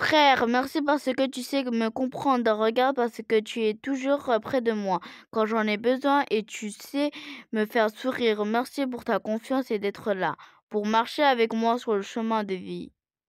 Frère, merci parce que tu sais me comprendre. regard parce que tu es toujours euh, près de moi quand j'en ai besoin et tu sais me faire sourire. Merci pour ta confiance et d'être là pour marcher avec moi sur le chemin de vie.